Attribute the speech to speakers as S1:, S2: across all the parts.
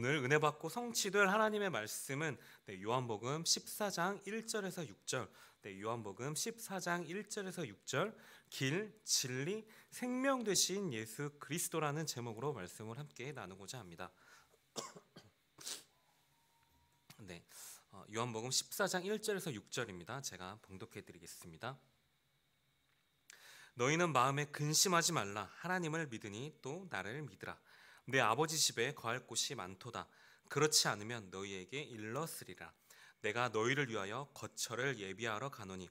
S1: 오늘 은혜 받고 성취될 하나님의 말씀은 네, 요한복음 14장 1절에서 6절, 네, 요한복음 14장 1절에서 6절 길, 진리, 생명 되신 예수 그리스도라는 제목으로 말씀을 함께 나누고자 합니다. 네. 어, 요한복음 14장 1절에서 6절입니다. 제가 봉독해 드리겠습니다. 너희는 마음에 근심하지 말라 하나님을 믿으니 또 나를 믿으라 내 아버지 집에 거할 곳이 많도다. 그렇지 않으면 너희에게 일러쓰리라 내가 너희를 위하여 거처를 예비하러 가노니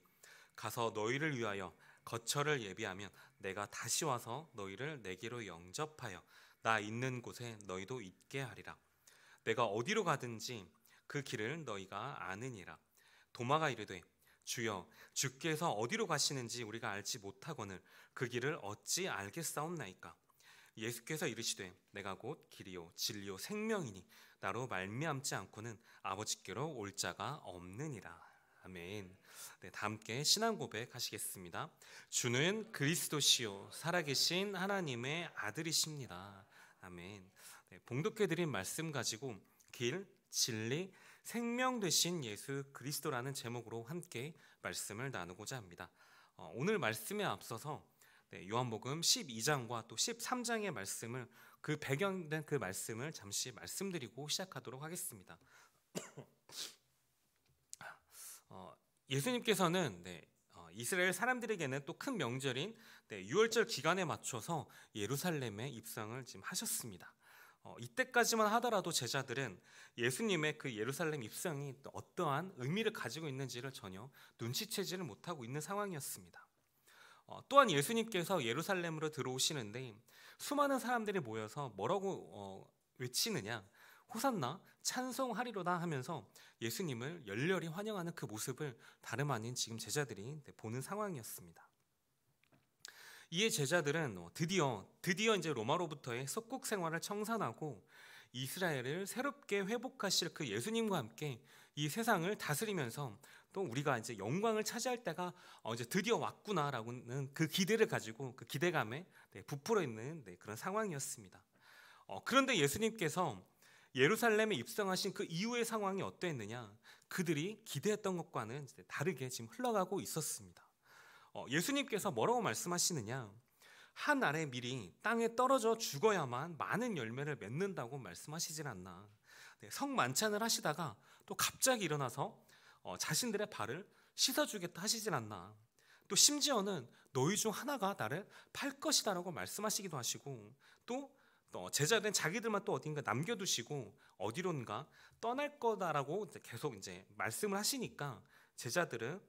S1: 가서 너희를 위하여 거처를 예비하면 내가 다시 와서 너희를 내게로 영접하여 나 있는 곳에 너희도 있게 하리라. 내가 어디로 가든지 그 길을 너희가 아느니라. 도마가 이르되 주여 주께서 어디로 가시는지 우리가 알지 못하거늘 그 길을 어찌 알겠사옵나이까. 예수께서 이르시되 내가 곧 길이요 진리요 생명이니 나로 말미암지 않고는 아버지께로 올 자가 없느니라. 아멘. 네, 다 함께 신앙 고백하시겠습니다. 주는 그리스도시요 살아계신 하나님의 아들이십니다. 아멘. 네, 봉독해 드린 말씀 가지고 길, 진리, 생명 되신 예수 그리스도라는 제목으로 함께 말씀을 나누고자 합니다. 어, 오늘 말씀에 앞서서 네, 요한복음 12장과 또 13장의 말씀을 그 배경된 그 말씀을 잠시 말씀드리고 시작하도록 하겠습니다. 어, 예수님께서는 네, 어, 이스라엘 사람들에게는 또 큰 명절인 네, 유월절 기간에 맞춰서 예루살렘에 입성을 지금 하셨습니다. 어, 이때까지만 하더라도 제자들은 예수님의 그 예루살렘 입성이 어떠한 의미를 가지고 있는지를 전혀 눈치채지를 못하고 있는 상황이었습니다. 어, 또한 예수님께서 예루살렘으로 들어오시는데 수많은 사람들이 모여서 뭐라고 어, 외치느냐 호산나 찬송하리로다 하면서 예수님을 열렬히 환영하는 그 모습을 다름 아닌 지금 제자들이 보는 상황이었습니다. 이에 제자들은 어, 드디어 드디어 이제 로마로부터의 속국 생활을 청산하고 이스라엘을 새롭게 회복하실 그 예수님과 함께 이 세상을 다스리면서 또 우리가 이제 영광을 차지할 때가 어, 이제 드디어 왔구나라고는 그 기대를 가지고 그 기대감에 네, 부풀어 있는 네, 그런 상황이었습니다. 어, 그런데 예수님께서 예루살렘에 입성하신 그 이후의 상황이 어땠느냐 그들이 기대했던 것과는 다르게 지금 흘러가고 있었습니다. 어, 예수님께서 뭐라고 말씀하시느냐? 한 알의 미리 땅에 떨어져 죽어야만 많은 열매를 맺는다고 말씀하시질 않나. 네, 성만찬을 하시다가 또 갑자기 일어나서 어, 자신들의 발을 씻어주겠다 하시질 않나. 또 심지어는 너희 중 하나가 나를 팔 것이다라고 말씀하시기도 하시고 또, 또 어, 제자된 자기들만 또 어딘가 남겨두시고 어디론가 떠날 거다라고 계속 이제 말씀을 하시니까 제자들은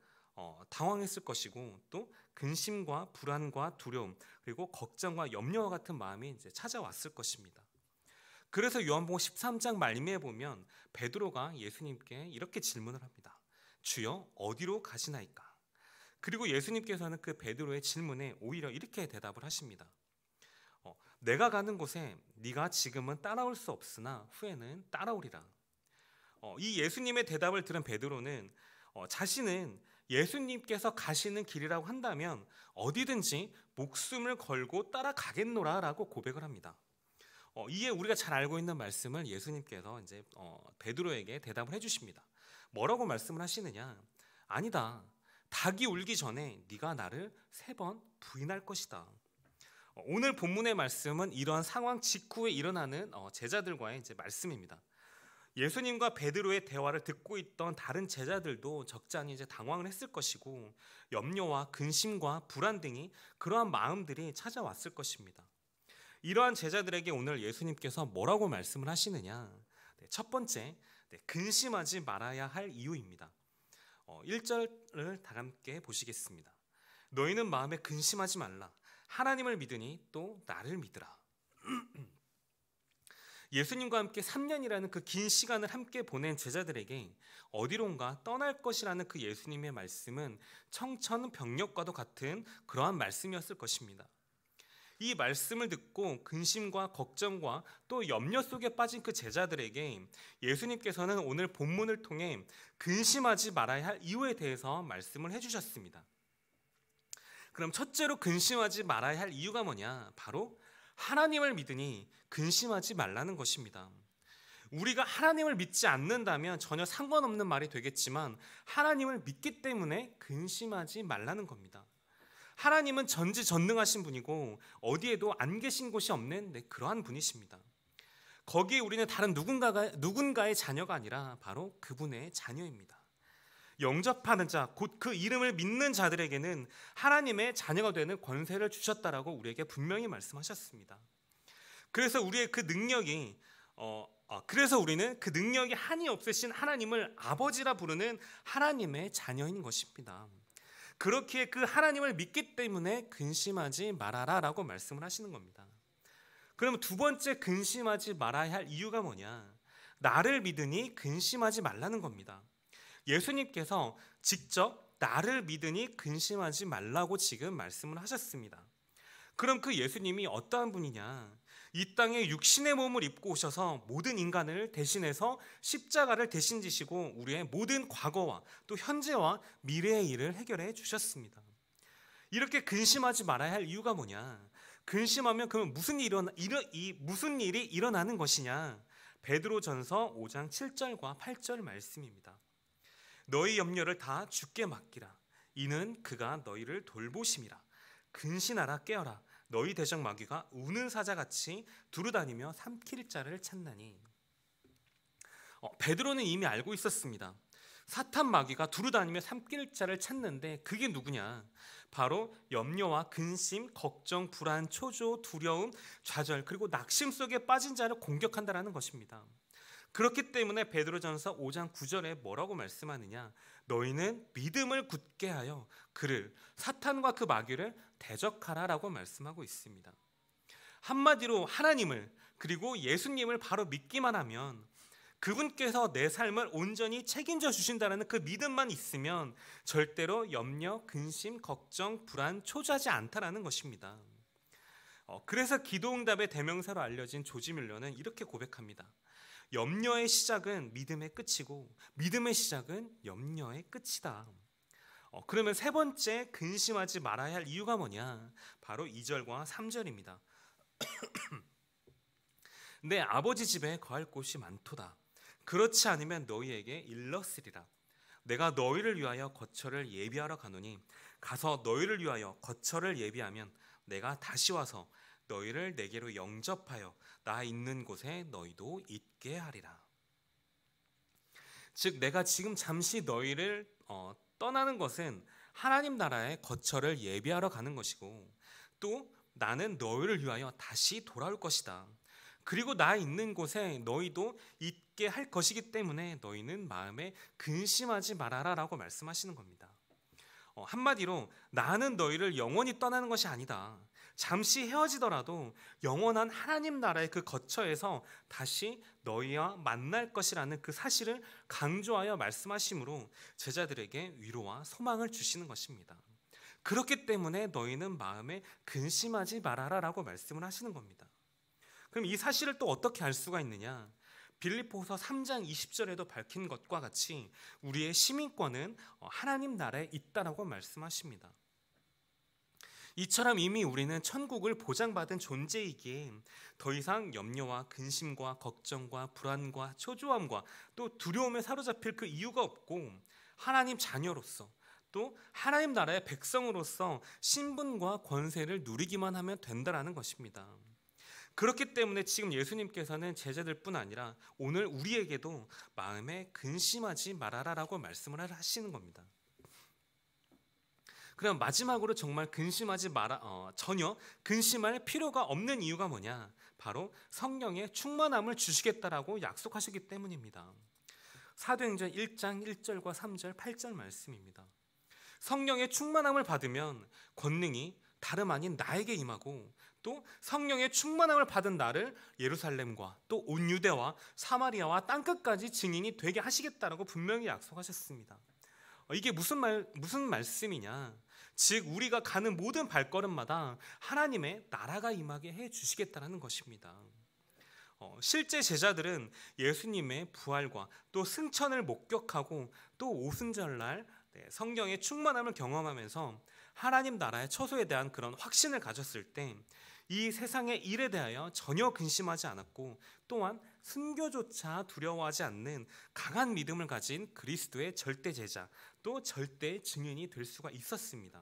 S1: 어, 당황했을 것이고 또 근심과 불안과 두려움 그리고 걱정과 염려와 같은 마음이 이제 찾아왔을 것입니다. 그래서 요한복음 13장 말미에 보면 베드로가 예수님께 이렇게 질문을 합니다. 주여 어디로 가시나이까? 그리고 예수님께서는 그 베드로의 질문에 오히려 이렇게 대답을 하십니다. 어, 내가 가는 곳에 네가 지금은 따라올 수 없으나 후에는 따라오리라. 어, 이 예수님의 대답을 들은 베드로는 어, 자신은 예수님께서 가시는 길이라고 한다면 어디든지 목숨을 걸고 따라가겠노라라고 고백을 합니다. 어, 이에 우리가 잘 알고 있는 말씀을 예수님께서 이제 어, 베드로에게 대답을 해주십니다. 뭐라고 말씀을 하시느냐? 아니다. 닭이 울기 전에 네가 나를 세 번 부인할 것이다. 어, 오늘 본문의 말씀은 이러한 상황 직후에 일어나는 어, 제자들과의 이제 말씀입니다. 예수님과 베드로의 대화를 듣고 있던 다른 제자들도 적잖이 이제 당황을 했을 것이고 염려와 근심과 불안 등이 그러한 마음들이 찾아왔을 것입니다. 이러한 제자들에게 오늘 예수님께서 뭐라고 말씀을 하시느냐? 네, 첫 번째, 네, 근심하지 말아야 할 이유입니다. 1절을 어, 다 함께 보시겠습니다. 너희는 마음에 근심하지 말라. 하나님을 믿으니 또 나를 믿으라. 예수님과 함께 3년이라는 그 긴 시간을 함께 보낸 제자들에게 어디론가 떠날 것이라는 그 예수님의 말씀은 청천 병력과도 같은 그러한 말씀이었을 것입니다. 이 말씀을 듣고 근심과 걱정과 또 염려 속에 빠진 그 제자들에게 예수님께서는 오늘 본문을 통해 근심하지 말아야 할 이유에 대해서 말씀을 해주셨습니다. 그럼 첫째로 근심하지 말아야 할 이유가 뭐냐? 바로 하나님을 믿으니 근심하지 말라는 것입니다. 우리가 하나님을 믿지 않는다면 전혀 상관없는 말이 되겠지만 하나님을 믿기 때문에 근심하지 말라는 겁니다. 하나님은 전지전능하신 분이고 어디에도 안 계신 곳이 없는 네, 그러한 분이십니다. 거기에 우리는 다른 누군가가 누군가의 자녀가 아니라 바로 그분의 자녀입니다. 영접하는 자, 곧 그 이름을 믿는 자들에게는 하나님의 자녀가 되는 권세를 주셨다라고 우리에게 분명히 말씀하셨습니다. 그래서 우리의 그 능력이 어, 어, 그래서 우리는 그 능력이 한이 없으신 하나님을 아버지라 부르는 하나님의 자녀인 것입니다. 그렇기에 그 하나님을 믿기 때문에 근심하지 말아라라고 말씀을 하시는 겁니다. 그럼 두 번째 근심하지 말아야 할 이유가 뭐냐? 나를 믿으니 근심하지 말라는 겁니다. 예수님께서 직접 나를 믿으니 근심하지 말라고 지금 말씀을 하셨습니다. 그럼 그 예수님이 어떠한 분이냐? 이 땅에 육신의 몸을 입고 오셔서 모든 인간을 대신해서 십자가를 대신 지시고 우리의 모든 과거와 또 현재와 미래의 일을 해결해 주셨습니다. 이렇게 근심하지 말아야 할 이유가 뭐냐? 근심하면 그러면 무슨 일이 일어나 일어, 이 무슨 일이 일어나는 것이냐? 베드로전서 5장 7절과 8절 말씀입니다. 너희 염려를 다 주께 맡기라. 이는 그가 너희를 돌보심이라. 근신하라 깨어라. 너희 대적 마귀가 우는 사자같이 두루다니며 삼킬 자를 찾나니. 어, 베드로는 이미 알고 있었습니다. 사탄 마귀가 두루다니며 삼킬 자를 찾는데 그게 누구냐? 바로 염려와 근심, 걱정, 불안, 초조, 두려움, 좌절 그리고 낙심 속에 빠진 자를 공격한다라는 것입니다. 그렇기 때문에 베드로전서 5장 9절에 뭐라고 말씀하느냐? 너희는 믿음을 굳게 하여 그를 사탄과 그 마귀를 대적하라라고 말씀하고 있습니다. 한마디로 하나님을 그리고 예수님을 바로 믿기만 하면 그분께서 내 삶을 온전히 책임져 주신다는 그 믿음만 있으면 절대로 염려, 근심, 걱정, 불안, 초조하지 않다라는 것입니다. 어, 그래서 기도응답의 대명사로 알려진 조지 밀러는 이렇게 고백합니다. 염려의 시작은 믿음의 끝이고 믿음의 시작은 염려의 끝이다. 어, 그러면 세 번째 근심하지 말아야 할 이유가 뭐냐? 바로 2절과 3절입니다. 내 아버지 집에 거할 곳이 많도다. 그렇지 않으면 너희에게 일렀으리라. 내가 너희를 위하여 거처를 예비하러 가노니 가서 너희를 위하여 거처를 예비하면 내가 다시 와서 너희를 내게로 영접하여 나 있는 곳에 너희도 있게 하리라. 즉 내가 지금 잠시 너희를 어, 떠나는 것은 하나님 나라의 거처를 예비하러 가는 것이고 또 나는 너희를 위하여 다시 돌아올 것이다. 그리고 나 있는 곳에 너희도 있게 할 것이기 때문에 너희는 마음에 근심하지 말아라라고 말씀하시는 겁니다. 어, 한마디로 나는 너희를 영원히 떠나는 것이 아니다. 잠시 헤어지더라도 영원한 하나님 나라의 그 거처에서 다시 너희와 만날 것이라는 그 사실을 강조하여 말씀하심으로 제자들에게 위로와 소망을 주시는 것입니다. 그렇기 때문에 너희는 마음에 근심하지 말아라라고 말씀을 하시는 겁니다. 그럼 이 사실을 또 어떻게 알 수가 있느냐? 빌립보서 3장 20절에도 밝힌 것과 같이 우리의 시민권은 하나님 나라에 있다라고 말씀하십니다. 이처럼 이미 우리는 천국을 보장받은 존재이기에 더 이상 염려와 근심과 걱정과 불안과 초조함과 또 두려움에 사로잡힐 그 이유가 없고 하나님 자녀로서 또 하나님 나라의 백성으로서 신분과 권세를 누리기만 하면 된다라는 것입니다. 그렇기 때문에 지금 예수님께서는 제자들뿐 아니라 오늘 우리에게도 마음에 근심하지 말아라라고 말씀을 하시는 겁니다. 그럼 마지막으로 정말 근심하지 말아 어, 전혀 근심할 필요가 없는 이유가 뭐냐? 바로 성령의 충만함을 주시겠다라고 약속하시기 때문입니다. 사도행전 1장 1절과 3절 8절 말씀입니다. 성령의 충만함을 받으면 권능이 다름 아닌 나에게 임하고 또 성령의 충만함을 받은 나를 예루살렘과 또 온 유대와 사마리아와 땅 끝까지 증인이 되게 하시겠다라고 분명히 약속하셨습니다. 어, 이게 무슨 말 무슨 말씀이냐? 즉 우리가 가는 모든 발걸음마다 하나님의 나라가 임하게 해 주시겠다라는 것입니다. 어, 실제 제자들은 예수님의 부활과 또 승천을 목격하고 또 오순절날 네, 성령의 충만함을 경험하면서 하나님 나라의 처소에 대한 그런 확신을 가졌을 때이 세상의 일에 대하여 전혀 근심하지 않았고 또한 순교조차 두려워하지 않는 강한 믿음을 가진 그리스도의 절대 제자 또 절대 증인이 될 수가 있었습니다.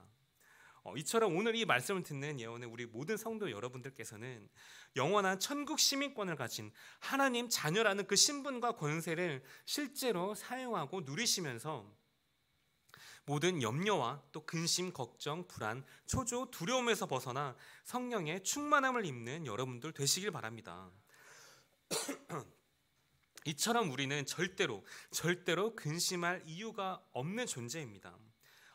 S1: 어, 이처럼 오늘 이 말씀을 듣는 예언의 우리 모든 성도 여러분들께서는 영원한 천국 시민권을 가진 하나님 자녀라는 그 신분과 권세를 실제로 사용하고 누리시면서 모든 염려와 또 근심, 걱정, 불안, 초조, 두려움에서 벗어나 성령의 충만함을 입는 여러분들 되시길 바랍니다. 이처럼 우리는 절대로 절대로 근심할 이유가 없는 존재입니다.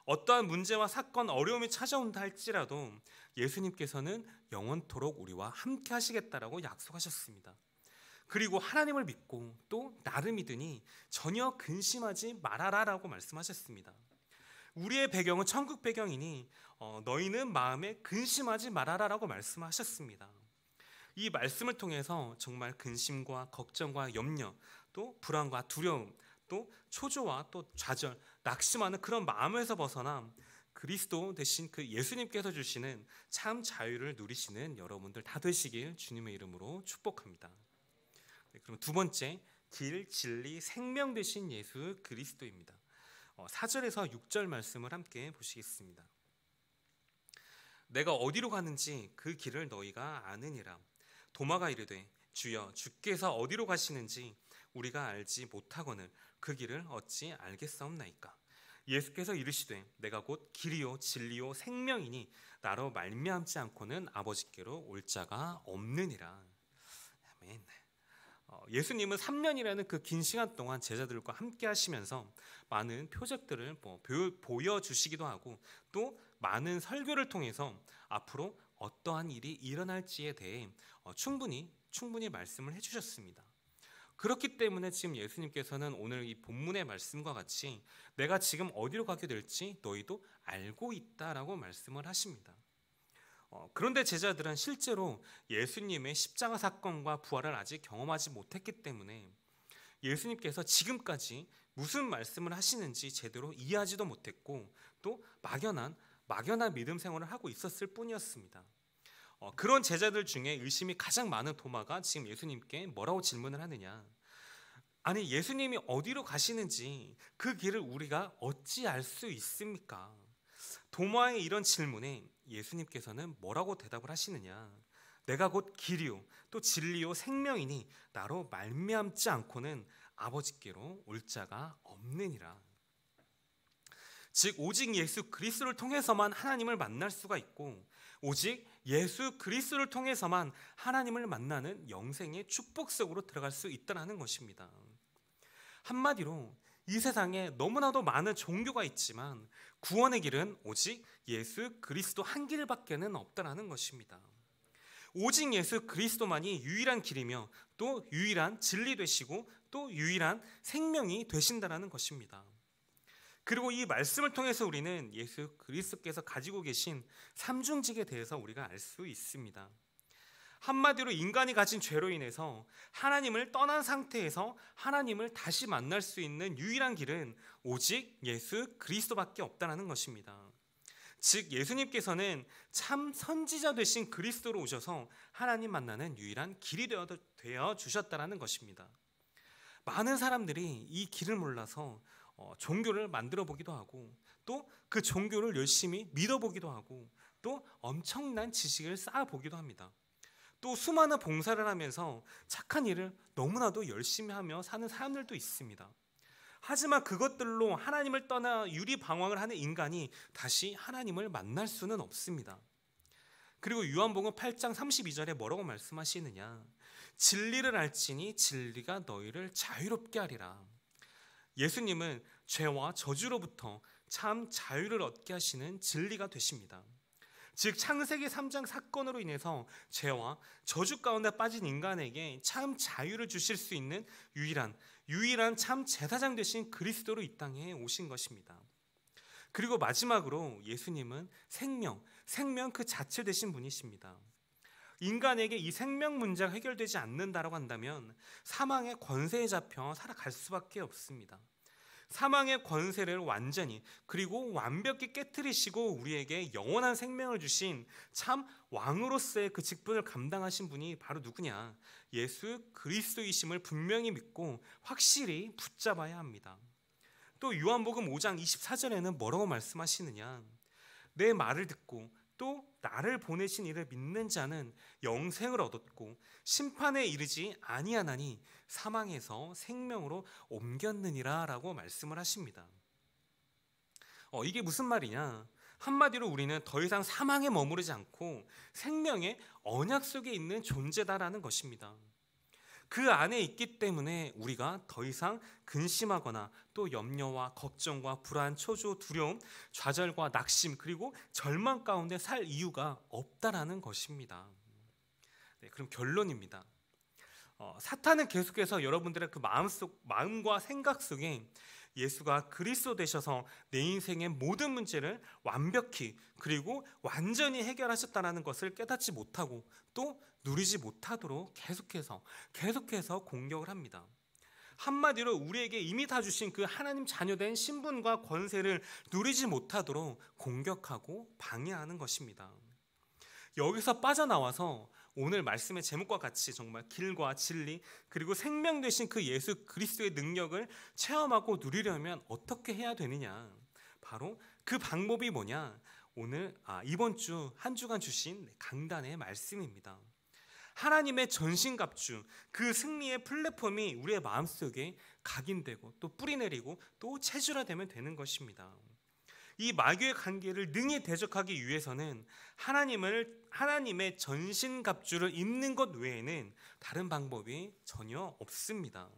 S1: 어떠한 문제와 사건, 어려움이 찾아온다 할지라도 예수님께서는 영원토록 우리와 함께 하시겠다라고 약속하셨습니다. 그리고 하나님을 믿고 또 나를 믿으니 전혀 근심하지 말아라라고 말씀하셨습니다. 우리의 배경은 천국 배경이니 어, 너희는 마음에 근심하지 말아라라고 말씀하셨습니다. 이 말씀을 통해서 정말 근심과 걱정과 염려, 또 불안과 두려움, 또 초조와 또 좌절, 낙심하는 그런 마음에서 벗어나 그리스도 대신 그 예수님께서 주시는 참 자유를 누리시는 여러분들 다 되시길 주님의 이름으로 축복합니다. 네, 그럼 두 번째 길, 진리, 생명 되신 예수 그리스도입니다. 4절에서 어, 6절 말씀을 함께 보시겠습니다. 내가 어디로 가는지 그 길을 너희가 아느니라. 도마가 이르되 주여 주께서 어디로 가시는지 우리가 알지 못하거늘 그 길을 어찌 알겠사옵나이까. 예수께서 이르시되 내가 곧 길이요 진리요 생명이니 나로 말미암지 않고는 아버지께로 올 자가 없느니라. 아멘. 어, 예수님은 3년이라는 그 긴 시간 동안 제자들과 함께 하시면서 많은 표적들을 뭐 보여주시기도 하고 또 많은 설교를 통해서 앞으로 어떠한 일이 일어날지에 대해 어, 충분히 충분히 말씀을 해주셨습니다. 그렇기 때문에 지금 예수님께서는 오늘 이 본문의 말씀과 같이 내가 지금 어디로 가게 될지 너희도 알고 있다라고 말씀을 하십니다. 어, 그런데 제자들은 실제로 예수님의 십자가 사건과 부활을 아직 경험하지 못했기 때문에 예수님께서 지금까지 무슨 말씀을 하시는지 제대로 이해하지도 못했고 또 막연한 막연한 믿음 생활을 하고 있었을 뿐이었습니다. 어, 그런 제자들 중에 의심이 가장 많은 도마가 지금 예수님께 뭐라고 질문을 하느냐? 아니 예수님이 어디로 가시는지 그 길을 우리가 어찌 알 수 있습니까? 도마의 이런 질문에 예수님께서는 뭐라고 대답을 하시느냐? 내가 곧 길이요 또 진리요 생명이니 나로 말미암지 않고는 아버지께로 올 자가 없느니라. 즉 오직 예수 그리스도를 통해서만 하나님을 만날 수가 있고 오직 예수 그리스도를 통해서만 하나님을 만나는 영생의 축복 속으로 들어갈 수 있다는 것입니다. 한마디로 이 세상에 너무나도 많은 종교가 있지만 구원의 길은 오직 예수 그리스도 한 길밖에는 없다라는 것입니다. 오직 예수 그리스도만이 유일한 길이며 또 유일한 진리 되시고 또 유일한 생명이 되신다라는 것입니다. 그리고 이 말씀을 통해서 우리는 예수 그리스도께서 가지고 계신 삼중직에 대해서 우리가 알 수 있습니다. 한마디로 인간이 가진 죄로 인해서 하나님을 떠난 상태에서 하나님을 다시 만날 수 있는 유일한 길은 오직 예수 그리스도밖에 없다는 것입니다. 즉 예수님께서는 참 선지자 되신 그리스도로 오셔서 하나님 만나는 유일한 길이 되어 주셨다라는 것입니다. 많은 사람들이 이 길을 몰라서 어, 종교를 만들어 보기도 하고 또 그 종교를 열심히 믿어 보기도 하고 또 엄청난 지식을 쌓아 보기도 합니다. 또 수많은 봉사를 하면서 착한 일을 너무나도 열심히 하며 사는 사람들도 있습니다. 하지만 그것들로 하나님을 떠나 유리 방황을 하는 인간이 다시 하나님을 만날 수는 없습니다. 그리고 요한복음 8장 32절에 뭐라고 말씀하시느냐? 진리를 알지니 진리가 너희를 자유롭게 하리라. 예수님은 죄와 저주로부터 참 자유를 얻게 하시는 진리가 되십니다. 즉 창세기 3장 사건으로 인해서 죄와 저주 가운데 빠진 인간에게 참 자유를 주실 수 있는 유일한 유일한 참 제사장 되신 그리스도로 이 땅에 오신 것입니다. 그리고 마지막으로 예수님은 생명, 생명 그 자체 되신 분이십니다. 인간에게 이 생명 문제가 해결되지 않는다라고 한다면 사망의 권세에 잡혀 살아갈 수밖에 없습니다. 사망의 권세를 완전히 그리고 완벽히 깨뜨리시고 우리에게 영원한 생명을 주신 참 왕으로서의 그 직분을 감당하신 분이 바로 누구냐? 예수 그리스도이심을 분명히 믿고 확실히 붙잡아야 합니다. 또 요한복음 5장 24절에는 뭐라고 말씀하시느냐? 내 말을 듣고 또 나를 보내신 이를 믿는 자는 영생을 얻었고 심판에 이르지 아니하나니 사망에서 생명으로 옮겼느니라라고 말씀을 하십니다. 어, 이게 무슨 말이냐? 한마디로 우리는 더 이상 사망에 머무르지 않고 생명의 언약 속에 있는 존재다라는 것입니다. 그 안에 있기 때문에 우리가 더 이상 근심하거나 또 염려와 걱정과 불안, 초조, 두려움, 좌절과 낙심 그리고 절망 가운데 살 이유가 없다라는 것입니다. 네, 그럼 결론입니다. 어, 사탄은 계속해서 여러분들의 그 마음 속 마음과 생각 속에 예수가 그리스도 되셔서 내 인생의 모든 문제를 완벽히 그리고 완전히 해결하셨다는 것을 깨닫지 못하고 또 누리지 못하도록 계속해서 계속해서 공격을 합니다. 한마디로 우리에게 이미 다 주신 그 하나님 자녀된 신분과 권세를 누리지 못하도록 공격하고 방해하는 것입니다. 여기서 빠져나와서 오늘 말씀의 제목과 같이 정말 길과 진리 그리고 생명 되신 그 예수 그리스도의 능력을 체험하고 누리려면 어떻게 해야 되느냐? 바로 그 방법이 뭐냐? 오늘 아, 이번 주 한 주간 주신 강단의 말씀입니다. 하나님의 전신갑주 그 승리의 플랫폼이 우리의 마음속에 각인되고 또 뿌리내리고 또 체질화되면 되는 것입니다. 이 마귀의 관계를 능히 대적하기 위해서는 하나님을 하나님의 전신 갑주를 입는 것 외에는 다른 방법이 전혀 없습니다.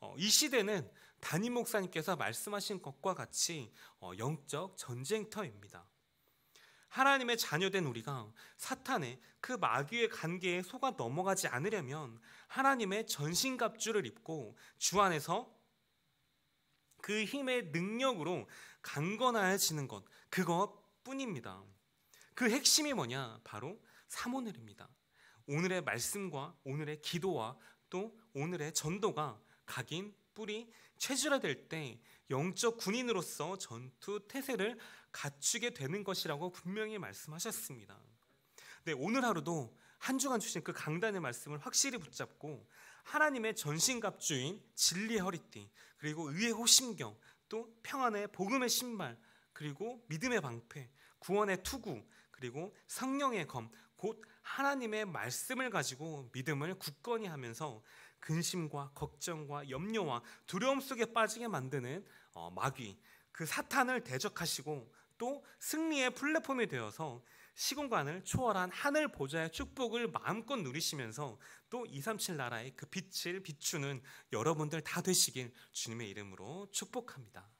S1: 어, 이 시대는 담임 목사님께서 말씀하신 것과 같이 어, 영적 전쟁터입니다. 하나님의 자녀된 우리가 사탄의 그 마귀의 관계에 속아 넘어가지 않으려면 하나님의 전신갑주를 입고 주 안에서 그 힘의 능력으로 강건해지는 것 그것뿐입니다. 그 핵심이 뭐냐? 바로 사모늘입니다. 오늘의 말씀과 오늘의 기도와 또 오늘의 전도가 각인 뿌리 체질화될 때 영적 군인으로서 전투 태세를 갖추게 되는 것이라고 분명히 말씀하셨습니다. 네, 오늘 하루도 한 주간 주신 그 강단의 말씀을 확실히 붙잡고 하나님의 전신갑주인 진리의 허리띠, 그리고 의의 호심경, 또 평안의 복음의 신발, 그리고 믿음의 방패, 구원의 투구, 그리고 성령의 검, 곧 하나님의 말씀을 가지고 믿음을 굳건히 하면서 근심과 걱정과 염려와 두려움 속에 빠지게 만드는 어, 마귀, 그 사탄을 대적하시고 또 승리의 플랫폼이 되어서 시공간을 초월한 하늘 보좌의 축복을 마음껏 누리시면서 또 237 나라의 그 빛을 비추는 여러분들 다 되시길 주님의 이름으로 축복합니다.